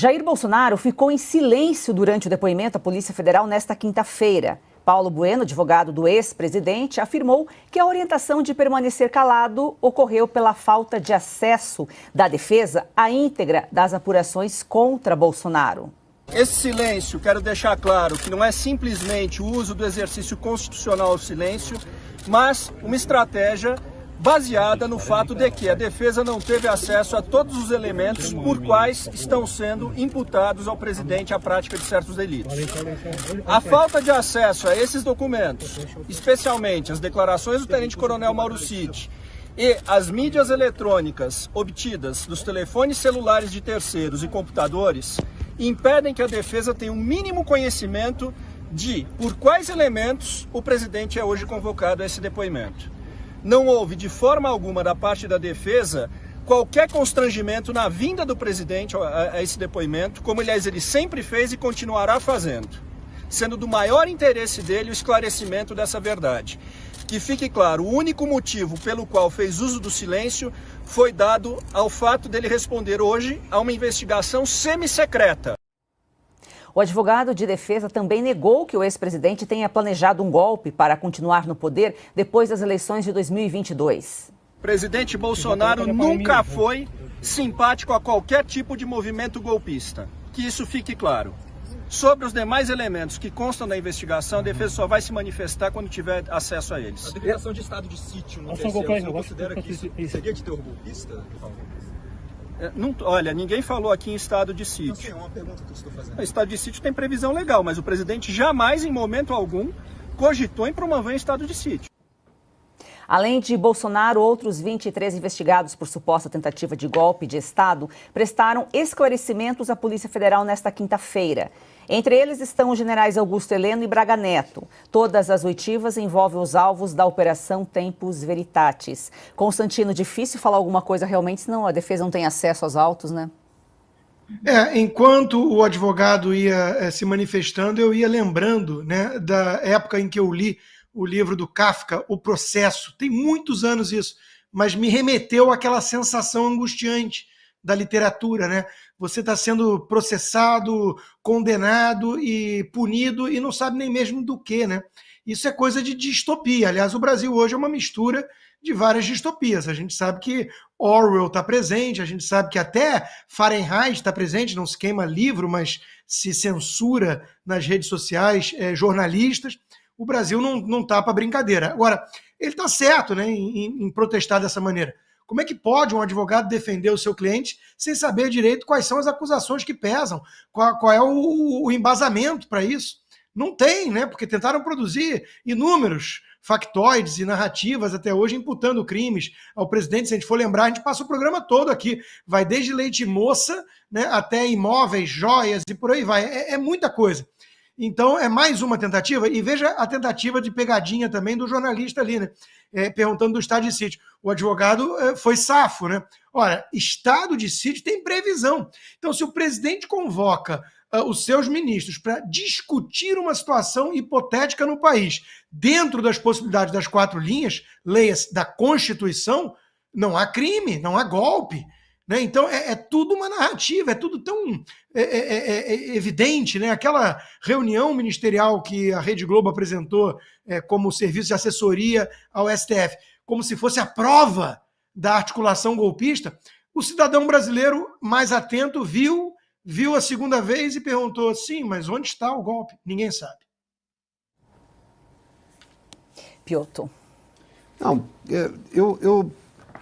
Jair Bolsonaro ficou em silêncio durante o depoimento à Polícia Federal nesta quinta-feira. Paulo Bueno, advogado do ex-presidente, afirmou que a orientação de permanecer calado ocorreu pela falta de acesso da defesa à íntegra das apurações contra Bolsonaro. Esse silêncio, quero deixar claro que não é simplesmente o uso do exercício constitucional ao silêncio, mas uma estratégia baseada no fato de que a defesa não teve acesso a todos os elementos por quais estão sendo imputados ao presidente a prática de certos delitos. A falta de acesso a esses documentos, especialmente as declarações do tenente-coronel Mauro Cid e as mídias eletrônicas obtidas dos telefones celulares de terceiros e computadores, impedem que a defesa tenha um mínimo conhecimento de por quais elementos o presidente é hoje convocado a esse depoimento não houve de forma alguma da parte da defesa qualquer constrangimento na vinda do presidente a, a esse depoimento, como aliás ele sempre fez e continuará fazendo, sendo do maior interesse dele o esclarecimento dessa verdade. Que fique claro, o único motivo pelo qual fez uso do silêncio foi dado ao fato dele responder hoje a uma investigação semi-secreta. O advogado de defesa também negou que o ex-presidente tenha planejado um golpe para continuar no poder depois das eleições de 2022. Presidente Bolsonaro nunca foi simpático a qualquer tipo de movimento golpista. Que isso fique claro. Sobre os demais elementos que constam da investigação, a defesa só vai se manifestar quando tiver acesso a eles. A declaração de estado de sítio no TCU, você considera que isso seria de terror golpista? É, não, olha, ninguém falou aqui em estado de sítio. Não, uma pergunta que eu estou fazendo. O estado de sítio tem previsão legal, mas o presidente jamais, em momento algum, cogitou em promover estado de sítio. Além de Bolsonaro, outros 23 investigados por suposta tentativa de golpe de Estado prestaram esclarecimentos à Polícia Federal nesta quinta-feira. Entre eles estão os generais Augusto Heleno e Braga Neto. Todas as oitivas envolvem os alvos da Operação Tempus Veritatis. Constantino, difícil falar alguma coisa realmente, senão a defesa não tem acesso aos autos, né? É, enquanto o advogado ia é, se manifestando, eu ia lembrando né, da época em que eu li o livro do Kafka, O Processo. Tem muitos anos isso, mas me remeteu àquela sensação angustiante da literatura, né? Você está sendo processado, condenado e punido e não sabe nem mesmo do que, né? Isso é coisa de distopia. Aliás, o Brasil hoje é uma mistura de várias distopias. A gente sabe que Orwell está presente, a gente sabe que até Fahrenheit está presente, não se queima livro, mas se censura nas redes sociais é, jornalistas. O Brasil não está para brincadeira. Agora, ele está certo né, em, em protestar dessa maneira. Como é que pode um advogado defender o seu cliente sem saber direito quais são as acusações que pesam, qual, qual é o, o embasamento para isso? Não tem, né? Porque tentaram produzir inúmeros factoides e narrativas até hoje imputando crimes ao presidente. Se a gente for lembrar, a gente passa o programa todo aqui. Vai desde leite moça né, até imóveis, joias e por aí vai. É, é muita coisa. Então, é mais uma tentativa, e veja a tentativa de pegadinha também do jornalista ali, né? É, perguntando do estado de sítio. O advogado é, foi safo, né? Ora, estado de sítio tem previsão. Então, se o presidente convoca uh, os seus ministros para discutir uma situação hipotética no país, dentro das possibilidades das quatro linhas, leias da Constituição, não há crime, não há golpe. Né? Então é, é, tudo uma narrativa, é tudo tão é, é, é, é, é evidente. Né? Aquela reunião ministerial que a Rede Globo apresentou como serviço de assessoria ao STF, como se fosse a prova da articulação golpista, o cidadão brasileiro mais atento viu, viu a segunda vez e perguntou: sim, mas onde está o golpe? Ninguém sabe. Piotr. Não, eu, eu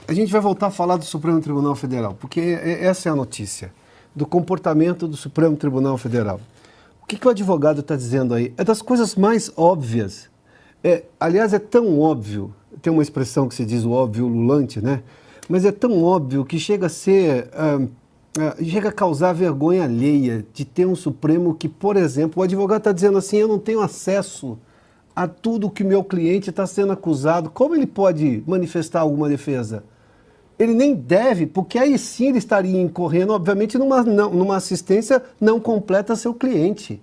a gente vai voltar a falar do Supremo Tribunal Federal, porque é, essa é a notícia do comportamento do Supremo Tribunal Federal. O que, que o advogado está dizendo aí? É das coisas mais óbvias. É, aliás, é tão óbvio, tem uma expressão que se diz o óbvio lulante, né? Mas é tão óbvio que chega a ser. Ah, ah, chega a causar vergonha alheia de ter um Supremo que, por exemplo, o advogado está dizendo assim: eu não tenho acesso a tudo que meu cliente está sendo acusado. Como ele pode manifestar alguma defesa? Ele nem deve, porque aí sim ele estaria incorrendo, obviamente, numa, não, numa assistência não completa a seu cliente.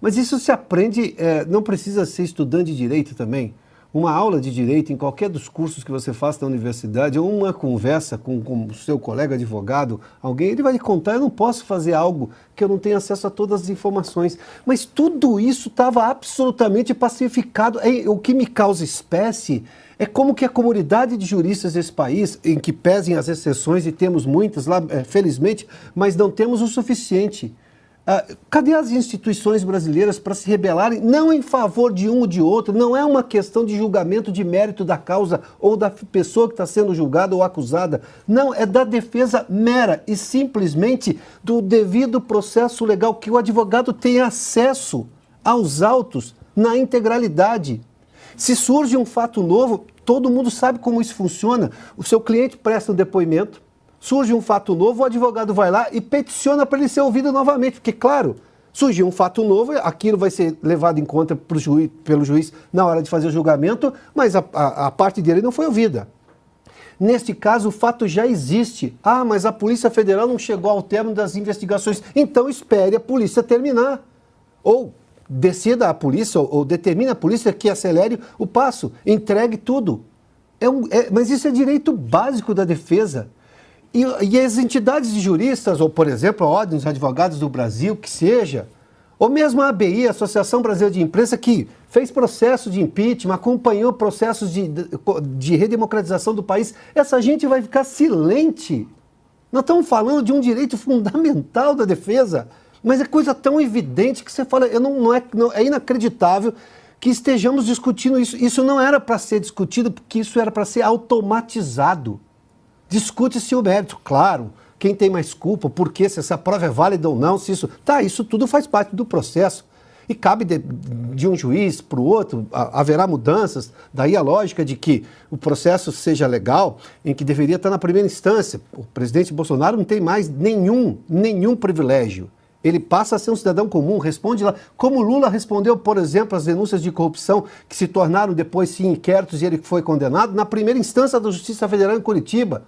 Mas isso se aprende, é, não precisa ser estudante de direito também uma aula de direito em qualquer dos cursos que você faça na universidade, ou uma conversa com o seu colega advogado, alguém, ele vai lhe contar, eu não posso fazer algo que eu não tenha acesso a todas as informações. Mas tudo isso estava absolutamente pacificado. É, o que me causa espécie é como que a comunidade de juristas desse país, em que pesem as exceções, e temos muitas lá, eh, felizmente, mas não temos o suficiente Uh, cadê as instituições brasileiras para se rebelarem, não em favor de um ou de outro, não é uma questão de julgamento de mérito da causa ou da pessoa que está sendo julgada ou acusada. Não, é da defesa mera e simplesmente do devido processo legal, que o advogado tem acesso aos autos na integralidade. Se surge um fato novo, todo mundo sabe como isso funciona. O seu cliente presta um depoimento, surge um fato novo, o advogado vai lá e peticiona para ele ser ouvido novamente, porque, claro, surgiu um fato novo, aquilo vai ser levado em conta juiz, pelo juiz na hora de fazer o julgamento, mas a, a, a parte dele não foi ouvida. Neste caso, o fato já existe. Ah, mas a Polícia Federal não chegou ao término das investigações. Então espere a polícia terminar. Ou decida a polícia, ou, ou determine a polícia que acelere o passo, entregue tudo. É um, é, mas isso é direito básico da defesa. E, e as entidades de juristas, ou por exemplo, a Ordem dos Advogados do Brasil, que seja, ou mesmo a ABI, a Associação Brasileira de Imprensa, que fez processo de impeachment, acompanhou processos de, de redemocratização do país, essa gente vai ficar silente. Nós estamos falando de um direito fundamental da defesa, mas é coisa tão evidente que você fala, eu não, não é, não, é inacreditável que estejamos discutindo isso. Isso não era para ser discutido, porque isso era para ser automatizado. Discute-se o mérito, claro. Quem tem mais culpa, por quê, se essa prova é válida ou não, se isso. Tá, isso tudo faz parte do processo. E cabe de, de um juiz para o outro, a, haverá mudanças. Daí a lógica de que o processo seja legal, em que deveria estar na primeira instância. O presidente Bolsonaro não tem mais nenhum, nenhum privilégio. Ele passa a ser um cidadão comum, responde lá. Como Lula respondeu, por exemplo, às denúncias de corrupção que se tornaram depois sim inquéritos e ele foi condenado na primeira instância da Justiça Federal em Curitiba.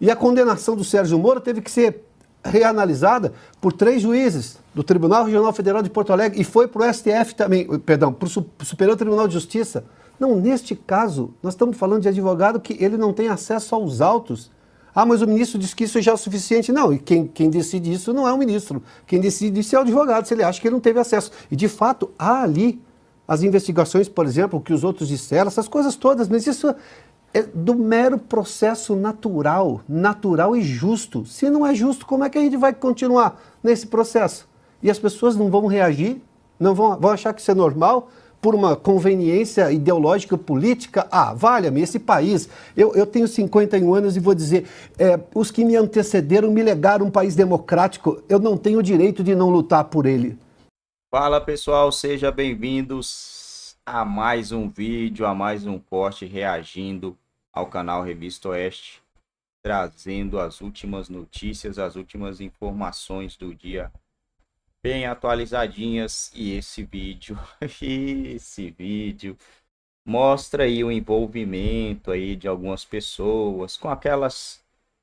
E a condenação do Sérgio Moro teve que ser reanalisada por três juízes do Tribunal Regional Federal de Porto Alegre e foi para o STF também, perdão, para o Superior Tribunal de Justiça. Não, neste caso, nós estamos falando de advogado que ele não tem acesso aos autos. Ah, mas o ministro disse que isso já é o suficiente. Não, e quem, quem decide isso não é o ministro. Quem decide isso é o advogado, se ele acha que ele não teve acesso. E, de fato, há ali as investigações, por exemplo, o que os outros disseram, essas coisas todas, mas isso é do mero processo natural, natural e justo. Se não é justo, como é que a gente vai continuar nesse processo? E as pessoas não vão reagir, não vão, vão achar que isso é normal por uma conveniência ideológica política. Ah, valha-me, esse país. Eu, eu tenho 51 anos e vou dizer: é, os que me antecederam me legaram um país democrático, eu não tenho o direito de não lutar por ele. Fala pessoal, seja bem-vindos a mais um vídeo, a mais um corte reagindo ao canal Revista Oeste, trazendo as últimas notícias, as últimas informações do dia bem atualizadinhas e esse vídeo, esse vídeo mostra aí o envolvimento aí de algumas pessoas com aquelas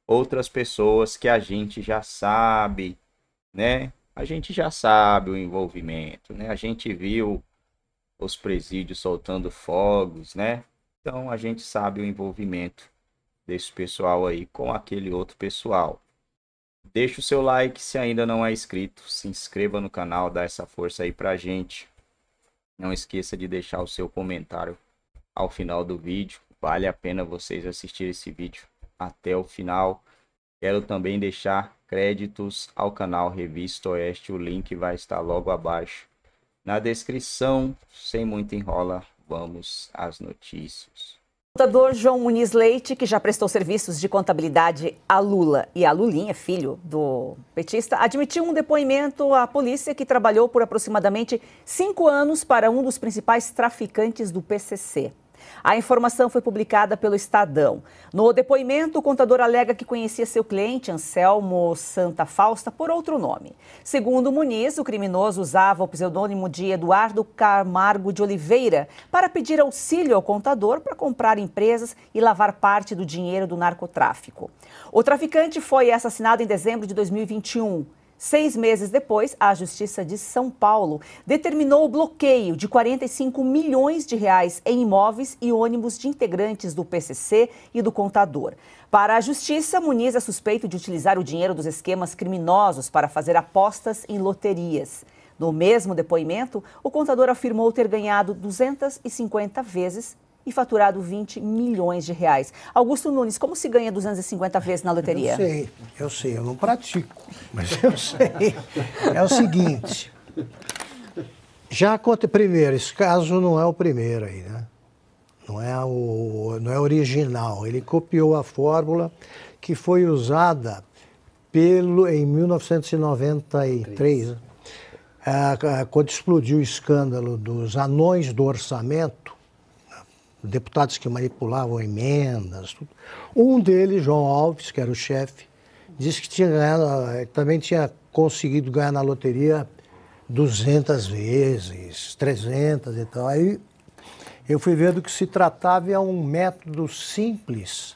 outras pessoas que a gente já sabe, né? A gente já sabe o envolvimento, né? A gente viu os presídios soltando fogos, né? Então a gente sabe o envolvimento desse pessoal aí com aquele outro pessoal. Deixa o seu like se ainda não é inscrito, se inscreva no canal, dá essa força aí pra gente. Não esqueça de deixar o seu comentário ao final do vídeo. Vale a pena vocês assistirem esse vídeo até o final. Quero também deixar créditos ao canal Revista Oeste, o link vai estar logo abaixo na descrição. Sem muito enrola, vamos às notícias. O contador João Muniz Leite, que já prestou serviços de contabilidade a Lula e a Lulinha, filho do petista, admitiu um depoimento à polícia que trabalhou por aproximadamente cinco anos para um dos principais traficantes do PCC. A informação foi publicada pelo Estadão. No depoimento, o contador alega que conhecia seu cliente, Anselmo Santa Fausta, por outro nome. Segundo Muniz, o criminoso usava o pseudônimo de Eduardo Camargo de Oliveira para pedir auxílio ao contador para comprar empresas e lavar parte do dinheiro do narcotráfico. O traficante foi assassinado em dezembro de 2021. Seis meses depois, a Justiça de São Paulo determinou o bloqueio de 45 milhões de reais em imóveis e ônibus de integrantes do PCC e do contador. Para a Justiça, Muniz é suspeito de utilizar o dinheiro dos esquemas criminosos para fazer apostas em loterias. No mesmo depoimento, o contador afirmou ter ganhado 250 vezes e faturado 20 milhões de reais. Augusto Nunes, como se ganha 250 vezes na loteria? Eu sei, eu sei, eu não pratico, mas eu sei. É o seguinte, já conta primeiro, esse caso não é o primeiro aí, né? Não é, o, não é original. Ele copiou a fórmula que foi usada pelo, em 1993, eh, quando explodiu o escândalo dos anões do orçamento, deputados que manipulavam emendas. Tudo. Um deles, João Alves, que era o chefe, disse que tinha ganhado, eh, também tinha conseguido ganhar na loteria 200 vezes, 300 e tal. Aí eu fui ver do que se tratava é um método simples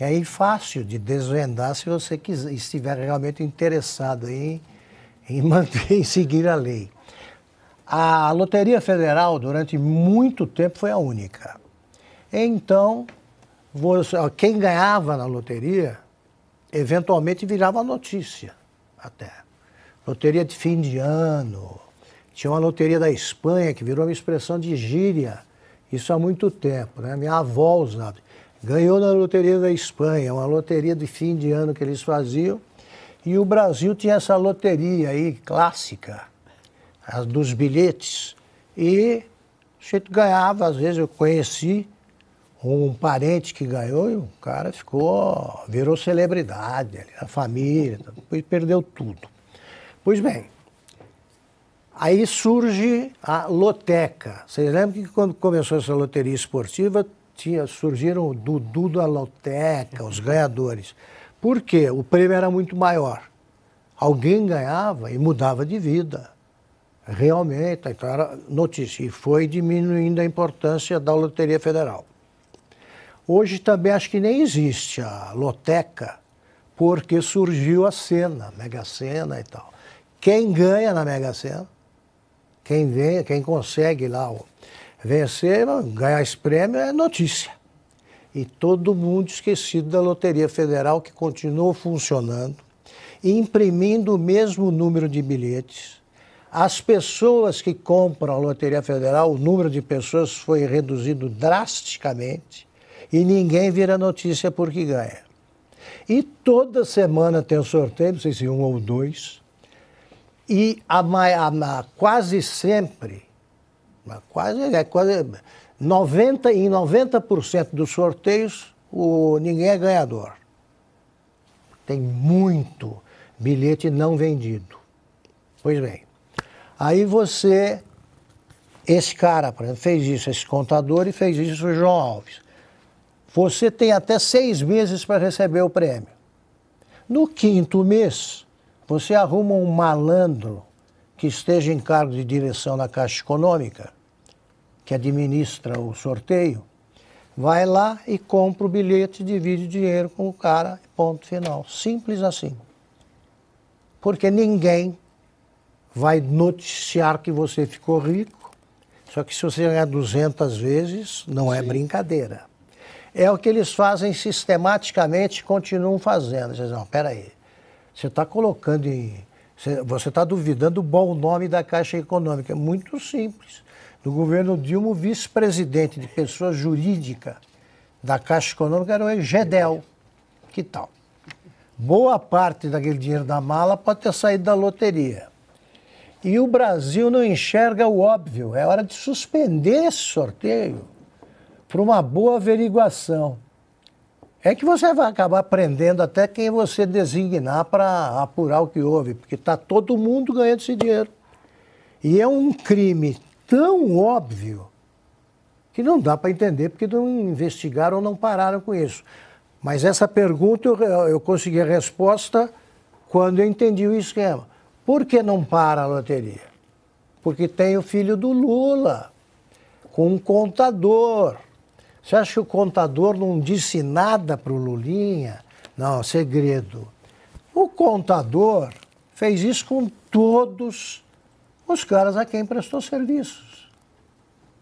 é fácil de desvendar se você quiser, estiver realmente interessado em, em manter, em seguir a lei. A Loteria Federal, durante muito tempo, foi a única. Então, quem ganhava na loteria, eventualmente virava notícia até. Loteria de fim de ano. Tinha uma loteria da Espanha que virou uma expressão de gíria. Isso há muito tempo, né? Minha avó usava. Ganhou na loteria da Espanha, uma loteria de fim de ano que eles faziam. E o Brasil tinha essa loteria aí clássica as dos bilhetes. E o jeito ganhava, às vezes eu conheci um parente que ganhou e o cara ficou, virou celebridade, a família, depois perdeu tudo. Pois bem, aí surge a loteca. Vocês lembram que quando começou essa loteria esportiva, tinha, surgiram o Dudu da loteca, os ganhadores. Por quê? O prêmio era muito maior. Alguém ganhava e mudava de vida realmente a notícia e foi diminuindo a importância da loteria federal. Hoje também acho que nem existe a loteca porque surgiu a cena, Mega Sena e tal. Quem ganha na Mega Sena, quem vem, quem consegue lá vencer, ganhar esse prêmio é notícia. E todo mundo esquecido da Loteria Federal que continuou funcionando, imprimindo o mesmo número de bilhetes as pessoas que compram a Loteria Federal, o número de pessoas foi reduzido drasticamente e ninguém vira notícia porque ganha. E toda semana tem um sorteio, não sei se um ou dois, e a, a, a quase sempre, quase, é, quase 90, em 90% dos sorteios, o, ninguém é ganhador. Tem muito bilhete não vendido. Pois bem, Aí você, esse cara, por exemplo, fez isso, esse contador, e fez isso o João Alves. Você tem até seis meses para receber o prêmio. No quinto mês, você arruma um malandro que esteja em cargo de direção na Caixa Econômica, que administra o sorteio, vai lá e compra o bilhete, divide o dinheiro com o cara, ponto final. Simples assim. Porque ninguém vai noticiar que você ficou rico. Só que se você ganhar 200 vezes, não é Sim. brincadeira. É o que eles fazem sistematicamente, continuam fazendo. Vocês não, peraí, você está colocando em. Você está duvidando o bom nome da Caixa Econômica. É muito simples. No governo Dilma, o vice-presidente de pessoa jurídica da Caixa Econômica era o Gedel. Que tal? Boa parte daquele dinheiro da mala pode ter saído da loteria. E o Brasil não enxerga o óbvio. É hora de suspender esse sorteio para uma boa averiguação. É que você vai acabar prendendo até quem você designar para apurar o que houve, porque está todo mundo ganhando esse dinheiro. E é um crime tão óbvio que não dá para entender porque não investigaram ou não pararam com isso. Mas essa pergunta eu, eu consegui a resposta quando eu entendi o esquema. Por que não para a loteria? Porque tem o filho do Lula, com um contador. Você acha que o contador não disse nada para o Lulinha? Não, é segredo. O contador fez isso com todos os caras a quem prestou serviços.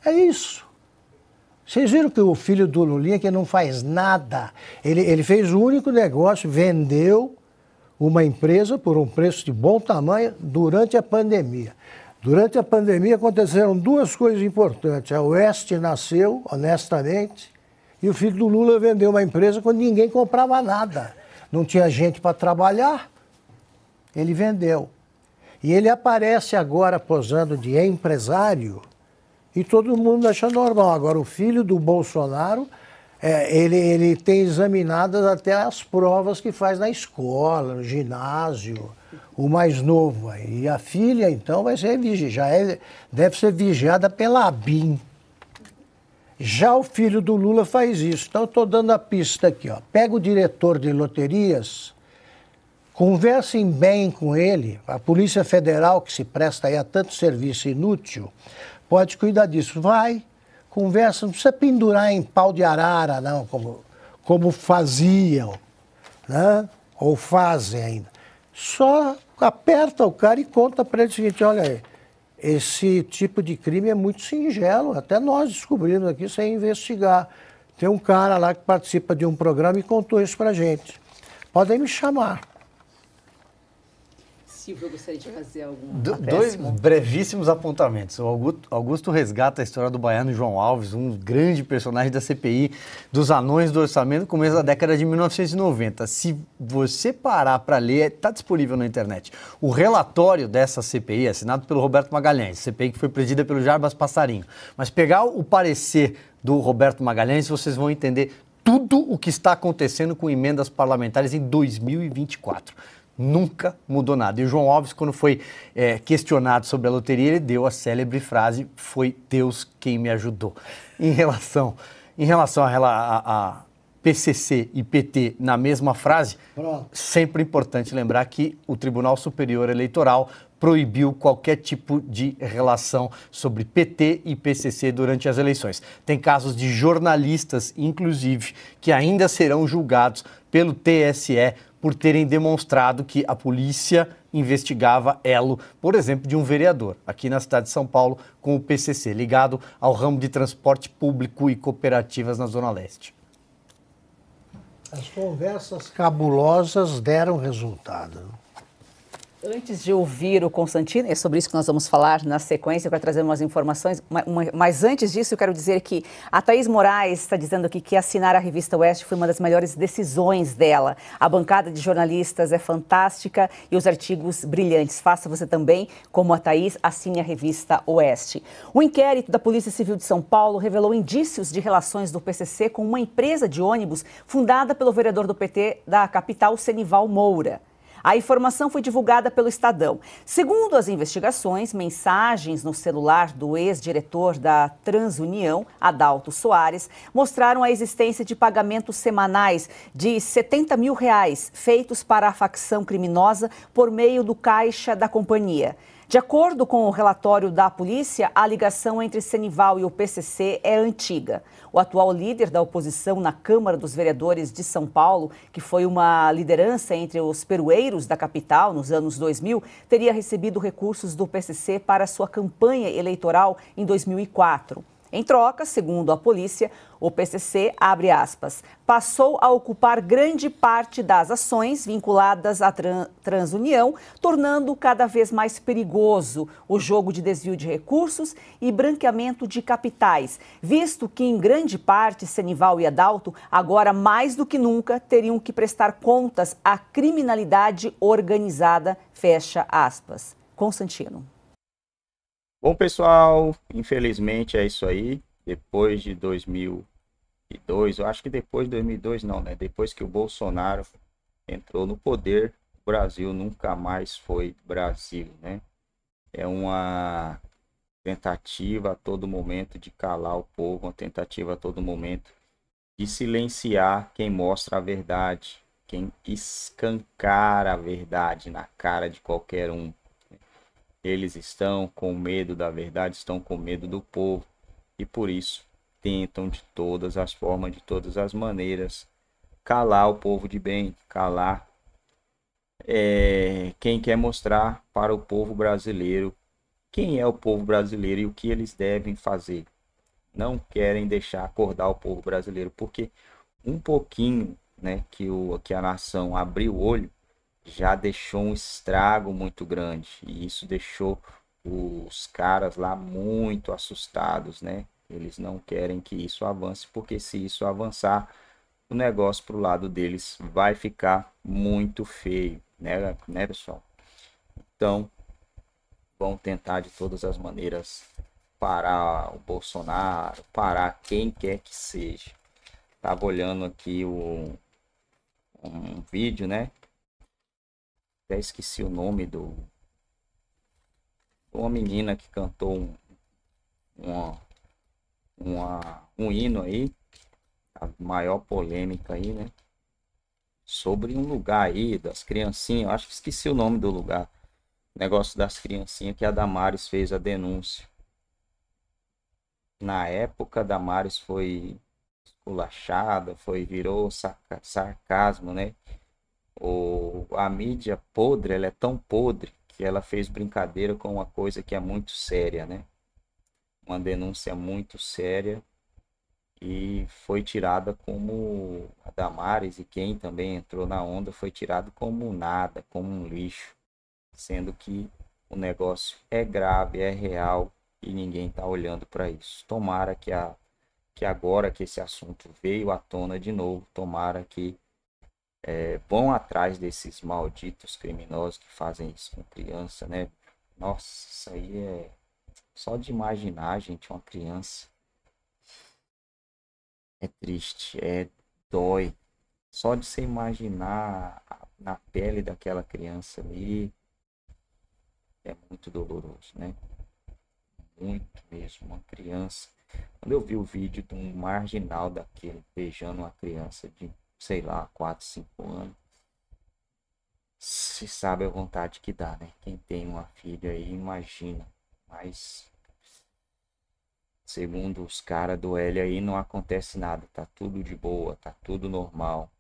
É isso. Vocês viram que o filho do Lulinha, que não faz nada, ele, ele fez o único negócio, vendeu uma empresa por um preço de bom tamanho durante a pandemia. Durante a pandemia aconteceram duas coisas importantes. A Oeste nasceu, honestamente, e o filho do Lula vendeu uma empresa quando ninguém comprava nada. Não tinha gente para trabalhar, ele vendeu. E ele aparece agora posando de empresário e todo mundo acha normal. Agora, o filho do Bolsonaro é, ele, ele tem examinadas até as provas que faz na escola, no ginásio, o mais novo. E a filha, então, vai ser já é, deve ser vigiada pela ABIN. Já o filho do Lula faz isso. Então, eu estou dando a pista aqui. Ó. Pega o diretor de loterias, conversem bem com ele. A Polícia Federal, que se presta aí a tanto serviço inútil, pode cuidar disso. Vai, conversa, não precisa pendurar em pau de arara, não, como, como faziam, né? ou fazem ainda. Só aperta o cara e conta para ele o seguinte: olha aí, esse tipo de crime é muito singelo, até nós descobrimos aqui sem investigar. Tem um cara lá que participa de um programa e contou isso para gente. Podem me chamar possível, eu gostaria de fazer algum. Do, dois brevíssimos apontamentos. O Augusto, Augusto, resgata a história do baiano João Alves, um grande personagem da CPI dos anões do orçamento começo da década de 1990. Se você parar para ler, está é, disponível na internet. O relatório dessa CPI, assinado pelo Roberto Magalhães, CPI que foi presidida pelo Jarbas Passarinho. Mas pegar o parecer do Roberto Magalhães, vocês vão entender tudo o que está acontecendo com emendas parlamentares em 2024 nunca mudou nada. E o João Alves, quando foi é, questionado sobre a loteria, ele deu a célebre frase: Foi Deus quem me ajudou. Em relação, em relação a, a, a PCC e PT na mesma frase, Pronto. sempre importante lembrar que o Tribunal Superior Eleitoral proibiu qualquer tipo de relação sobre PT e PCC durante as eleições. Tem casos de jornalistas, inclusive, que ainda serão julgados pelo TSE por terem demonstrado que a polícia investigava elo, por exemplo, de um vereador aqui na cidade de São Paulo com o PCC, ligado ao ramo de transporte público e cooperativas na Zona Leste. As conversas cabulosas deram resultado. Antes de ouvir o Constantino, é sobre isso que nós vamos falar na sequência, para trazer umas informações, mas antes disso eu quero dizer que a Thaís Moraes está dizendo aqui que assinar a revista Oeste foi uma das melhores decisões dela. A bancada de jornalistas é fantástica e os artigos brilhantes. Faça você também, como a Thaís, assine a revista Oeste. O inquérito da Polícia Civil de São Paulo revelou indícios de relações do PCC com uma empresa de ônibus fundada pelo vereador do PT da capital, Senival Moura. A informação foi divulgada pelo Estadão. Segundo as investigações, mensagens no celular do ex-diretor da Transunião, Adalto Soares, mostraram a existência de pagamentos semanais de 70 mil reais feitos para a facção criminosa por meio do caixa da companhia. De acordo com o relatório da polícia, a ligação entre Senival e o PCC é antiga. O atual líder da oposição na Câmara dos Vereadores de São Paulo, que foi uma liderança entre os perueiros da capital nos anos 2000, teria recebido recursos do PCC para sua campanha eleitoral em 2004. Em troca, segundo a polícia, o PCC, abre aspas, passou a ocupar grande parte das ações vinculadas à tran transunião, tornando cada vez mais perigoso o jogo de desvio de recursos e branqueamento de capitais, visto que em grande parte Senival e Adalto agora mais do que nunca teriam que prestar contas à criminalidade organizada, fecha aspas. Constantino. Bom, pessoal, infelizmente é isso aí. Depois de 2002, eu acho que depois de 2002 não, né? Depois que o Bolsonaro entrou no poder, o Brasil nunca mais foi Brasil, né? É uma tentativa a todo momento de calar o povo, uma tentativa a todo momento de silenciar quem mostra a verdade, quem escancara a verdade na cara de qualquer um. Eles estão com medo da verdade, estão com medo do povo e por isso tentam de todas as formas, de todas as maneiras, calar o povo de bem, calar é, quem quer mostrar para o povo brasileiro quem é o povo brasileiro e o que eles devem fazer. Não querem deixar acordar o povo brasileiro, porque um pouquinho né, que, o, que a nação abriu o olho, já deixou um estrago muito grande. E isso deixou os caras lá muito assustados, né? Eles não querem que isso avance, porque se isso avançar, o negócio para o lado deles vai ficar muito feio, né, né pessoal? Então, vão tentar de todas as maneiras parar o Bolsonaro, parar quem quer que seja. Estava olhando aqui o, um vídeo, né? Até esqueci o nome do. Uma menina que cantou um, uma, uma, um hino aí. A maior polêmica aí, né? Sobre um lugar aí das criancinhas. Acho que esqueci o nome do lugar. negócio das criancinhas que a Damares fez a denúncia. Na época, Damares foi esculachada, foi virou saca, sarcasmo, né? o, a mídia podre, ela é tão podre que ela fez brincadeira com uma coisa que é muito séria, né? Uma denúncia muito séria e foi tirada como a Damares e quem também entrou na onda foi tirado como nada, como um lixo, sendo que o negócio é grave, é real e ninguém está olhando para isso. Tomara que a que agora que esse assunto veio à tona de novo, tomara que é, vão atrás desses malditos criminosos que fazem isso com criança, né? Nossa, isso aí é só de imaginar, gente, uma criança. É triste, é dói. Só de você imaginar na pele daquela criança ali é muito doloroso, né? Muito mesmo, uma criança. Quando eu vi o vídeo de um marginal daquele beijando uma criança de sei lá, 4, 5 anos. Se sabe a vontade que dá, né? Quem tem uma filha aí, imagina. Mas segundo os caras do L aí, não acontece nada, tá tudo de boa, tá tudo normal.